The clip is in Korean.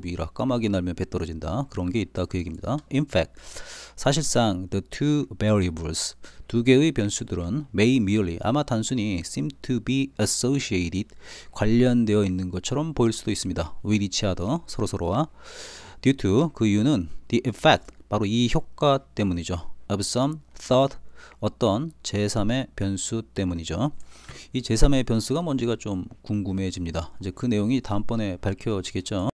미라 까마귀 날면 배 떨어진다 그런 게 있다 그 얘기입니다. In fact, 사실상 the two variables 두 개의 변수들은 may merely 아마 단순히 seem to be associated 관련되어 있는 것처럼 보일 수도 있습니다. with each other 서로 서로와 due to 그 이유는 the effect 바로 이 효과 때문이죠. of some thought 어떤 제3의 변수 때문이죠. 이 제3의 변수가 뭔지가 좀 궁금해집니다. 이제 그 내용이 다음번에 밝혀지겠죠.